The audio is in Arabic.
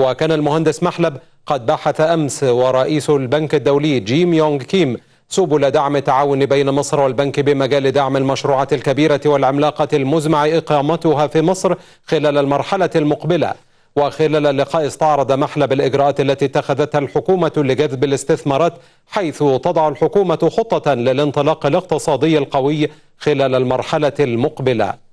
وكان المهندس محلب قد بحث أمس ورئيس البنك الدولي جيم يونغ كيم سبل دعم التعاون بين مصر والبنك بمجال دعم المشروعات الكبيرة والعملاقة المزمع إقامتها في مصر خلال المرحلة المقبلة وخلال اللقاء استعرض محلب الإجراءات التي اتخذتها الحكومة لجذب الاستثمارات حيث تضع الحكومة خطة للانطلاق الاقتصادي القوي خلال المرحلة المقبلة